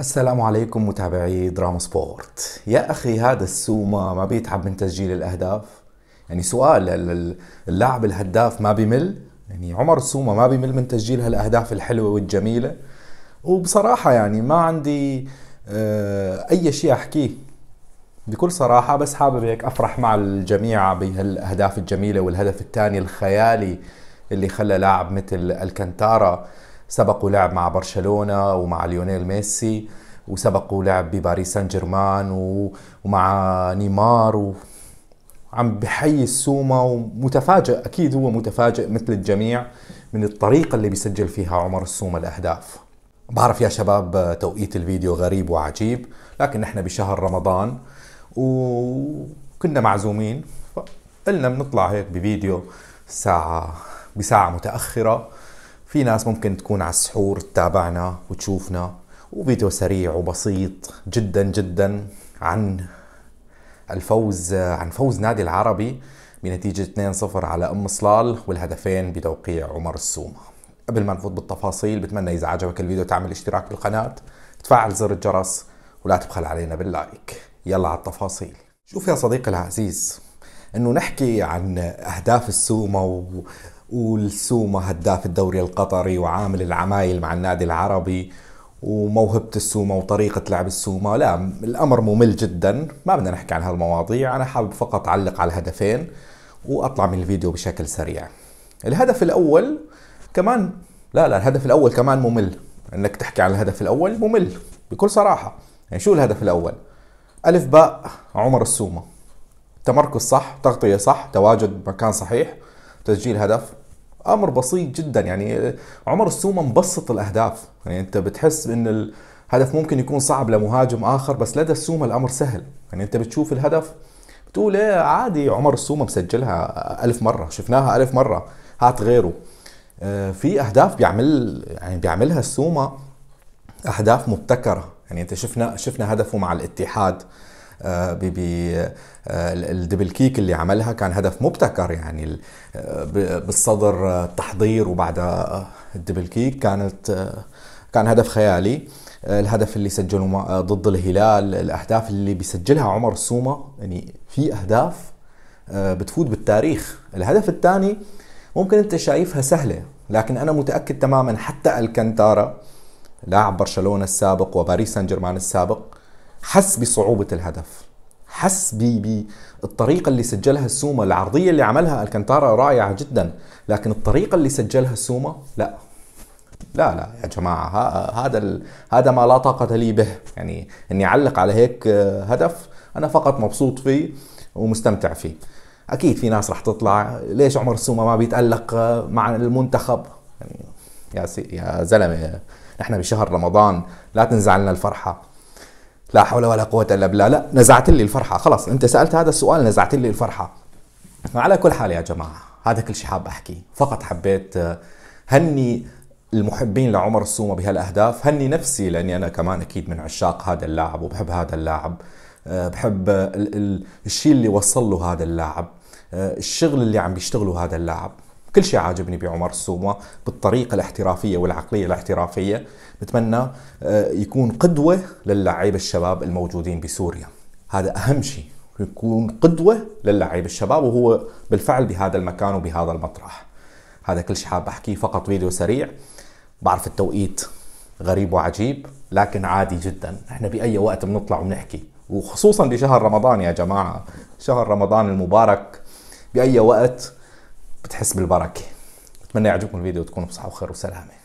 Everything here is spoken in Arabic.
السلام عليكم متابعي دراما سبورت يا أخي هذا السومة ما بيتعب من تسجيل الأهداف يعني سؤال اللاعب الهداف ما بمل يعني عمر السومة ما بمل من تسجيل هالأهداف الحلوة والجميلة وبصراحة يعني ما عندي آه، أي شيء أحكيه بكل صراحة بس حابب هيك أفرح مع الجميع بهالأهداف الجميلة والهدف الثاني الخيالي اللي خلى لاعب مثل الكنتارا سبق لعب مع برشلونة ومع ليونيل ميسي وسبق لعب بباريس سان جيرمان ومع نيمار وعم بحي بحيي ومتفاجئ اكيد هو متفاجئ مثل الجميع من الطريقه اللي بيسجل فيها عمر السومه الاهداف بعرف يا شباب توقيت الفيديو غريب وعجيب لكن نحن بشهر رمضان وكنا معزومين قلنا بنطلع هيك بفيديو ساعة بساعة متأخرة في ناس ممكن تكون على السحور تتابعنا وتشوفنا وفيديو سريع وبسيط جدا جدا عن الفوز عن فوز نادي العربي بنتيجة 2-0 على أم صلال والهدفين بتوقيع عمر السومة قبل ما نفوت بالتفاصيل بتمنى إذا عجبك الفيديو تعمل اشتراك بالقناة تفعل زر الجرس ولا تبخل علينا باللايك يلا على التفاصيل شوف يا صديقي العزيز انه نحكي عن اهداف السومة والسومة هداف الدوري القطري وعامل العمايل مع النادي العربي وموهبة السومة وطريقة لعب السومة لا الأمر ممل جدا ما بدنا نحكي عن هالمواضيع أنا حابب فقط أعلق على الهدفين وأطلع من الفيديو بشكل سريع الهدف الأول كمان لا لا الهدف الأول كمان ممل أنك تحكي عن الهدف الأول ممل بكل صراحة يعني شو الهدف الأول ألف باء عمر السومة تمركز صح تغطية صح تواجد مكان صحيح تسجيل هدف امر بسيط جدا يعني عمر السومه مبسط الاهداف يعني انت بتحس ان الهدف ممكن يكون صعب لمهاجم اخر بس لدى السومه الامر سهل يعني انت بتشوف الهدف بتقول ايه عادي عمر السومه مسجلها ألف مره شفناها ألف مره هات غيره آه، في اهداف بيعمل يعني بيعملها السومه اهداف مبتكره يعني انت شفنا شفنا هدفه مع الاتحاد آه، آه، الدبل كيك اللي عملها كان هدف مبتكر يعني آه، بالصدر التحضير وبعد الدبل كيك كانت كان هدف خيالي الهدف اللي سجله ضد الهلال الاهداف اللي بيسجلها عمر السومه يعني في اهداف بتفوت بالتاريخ الهدف الثاني ممكن انت شايفها سهله لكن انا متاكد تماما حتى الكنتارا لاعب برشلونه السابق وباريس سان جيرمان السابق حس بصعوبة الهدف حس بالطريقة اللي سجلها السومة العرضية اللي عملها الكنتارا رائعة جدا لكن الطريقة اللي سجلها السومة لا لا لا يا جماعة هذا هذا ما لا طاقة لي به يعني اني اعلق على هيك آه، هدف انا فقط مبسوط فيه ومستمتع فيه اكيد في ناس راح تطلع ليش عمر السومه ما بيتالق آه، مع المنتخب يعني يا سي يا زلمه نحن بشهر رمضان لا تنزعلنا الفرحه لا حول ولا قوه الا بالله لا نزعت لي الفرحه خلاص انت سالت هذا السؤال نزعت لي الفرحه على كل حال يا جماعه هذا كل شيء حاب احكيه فقط حبيت آه، هني المحبين لعمر السومه بهالاهداف هني نفسي لاني انا كمان اكيد من عشاق هذا اللاعب وبحب هذا اللاعب آه، بحب الشيء اللي وصل له هذا اللاعب آه، الشغل اللي عم بيشتغله هذا اللاعب كل شيء عاجبني بعمر السومه بالطريقه الاحترافيه والعقليه الاحترافيه بتمنى آه، يكون قدوه للعيب الشباب الموجودين بسوريا هذا اهم شيء يكون قدوه للعيب الشباب وهو بالفعل بهذا المكان وبهذا المطرح هذا كل شيء حاب احكيه فقط فيديو سريع بعرف التوقيت غريب وعجيب لكن عادي جدا احنا باي وقت بنطلع وبنحكي وخصوصا بشهر رمضان يا جماعه شهر رمضان المبارك باي وقت بتحس بالبركه بتمنى يعجبكم الفيديو وتكونوا بصحه وخير وسلامه